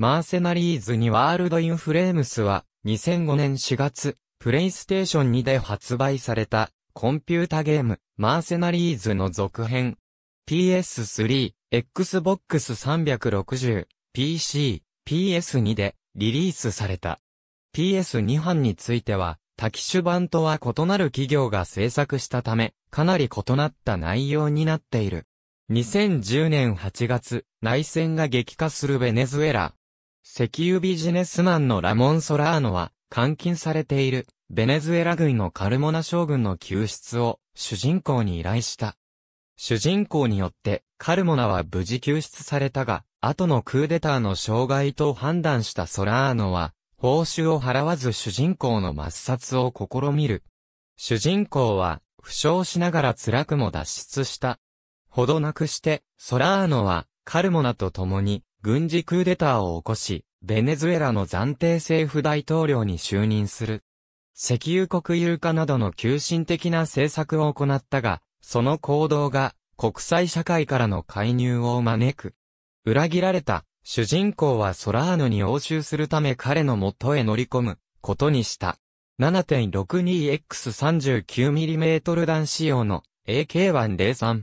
マーセナリーズにワールドインフレームスは、2005年4月、プレイステーション2で発売された、コンピュータゲーム、マーセナリーズの続編。PS3、Xbox 360、PC、PS2 でリリースされた。PS2 版については、多機種版とは異なる企業が制作したため、かなり異なった内容になっている。2010年8月、内戦が激化するベネズエラ、石油ビジネスマンのラモン・ソラーノは、監禁されている、ベネズエラ軍のカルモナ将軍の救出を、主人公に依頼した。主人公によって、カルモナは無事救出されたが、後のクーデターの障害と判断したソラーノは、報酬を払わず主人公の抹殺を試みる。主人公は、負傷しながら辛くも脱出した。ほどなくして、ソラーノは、カルモナと共に、軍事クーデターを起こし、ベネズエラの暫定政府大統領に就任する。石油国有化などの急進的な政策を行ったが、その行動が国際社会からの介入を招く。裏切られた主人公はソラーヌに応酬するため彼の元へ乗り込むことにした。7.62X39mm 弾仕様の AK103。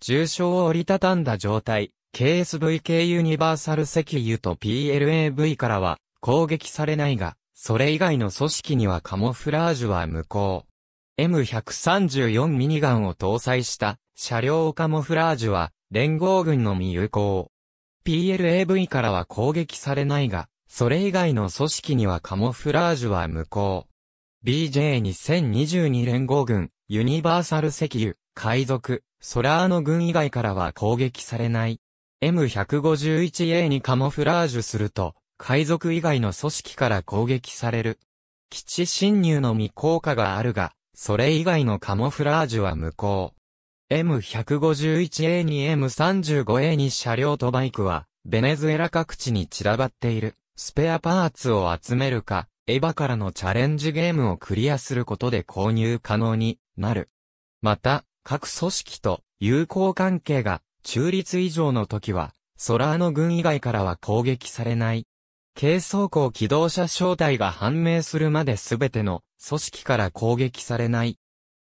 重傷を折りたたんだ状態、KSVK ユニバーサル石油と PLAV からは攻撃されないが、それ以外の組織にはカモフラージュは無効。M134 ミニガンを搭載した車両カモフラージュは連合軍のみ有効。PLAV からは攻撃されないが、それ以外の組織にはカモフラージュは無効。BJ2022 連合軍、ユニバーサル石油、海賊、ソラーノ軍以外からは攻撃されない。M151A にカモフラージュすると、海賊以外の組織から攻撃される。基地侵入のみ効果があるが、それ以外のカモフラージュは無効。M151A に M35A に車両とバイクは、ベネズエラ各地に散らばっている、スペアパーツを集めるか、エヴァからのチャレンジゲームをクリアすることで購入可能になる。また、各組織と友好関係が中立以上の時は、ソラーノ軍以外からは攻撃されない。軽装甲機動車正体が判明するまで全ての組織から攻撃されない。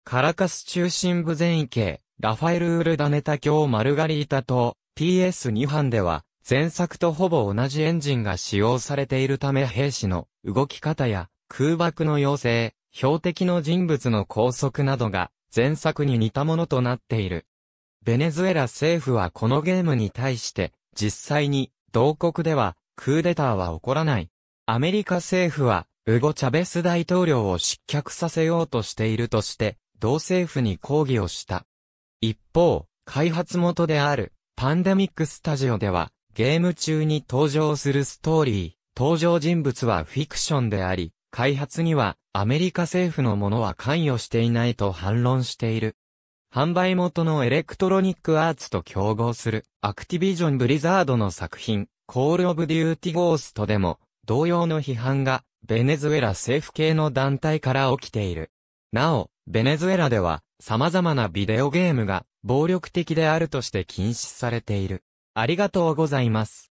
カラカス中心部全域ラファエル・ウルダネタ教マルガリータ島 PS2 班では、前作とほぼ同じエンジンが使用されているため兵士の動き方や空爆の要請、標的の人物の拘束などが前作に似たものとなっている。ベネズエラ政府はこのゲームに対して、実際に、同国では、クーデターは起こらない。アメリカ政府は、ウゴ・チャベス大統領を失脚させようとしているとして、同政府に抗議をした。一方、開発元である、パンデミックスタジオでは、ゲーム中に登場するストーリー、登場人物はフィクションであり、開発にはアメリカ政府のものは関与していないと反論している。販売元のエレクトロニックアーツと競合する、アクティビジョン・ブリザードの作品、コール・オブ・デューティ・ゴーストでも、同様の批判が、ベネズエラ政府系の団体から起きている。なお、ベネズエラでは、様々なビデオゲームが、暴力的であるとして禁止されている。ありがとうございます。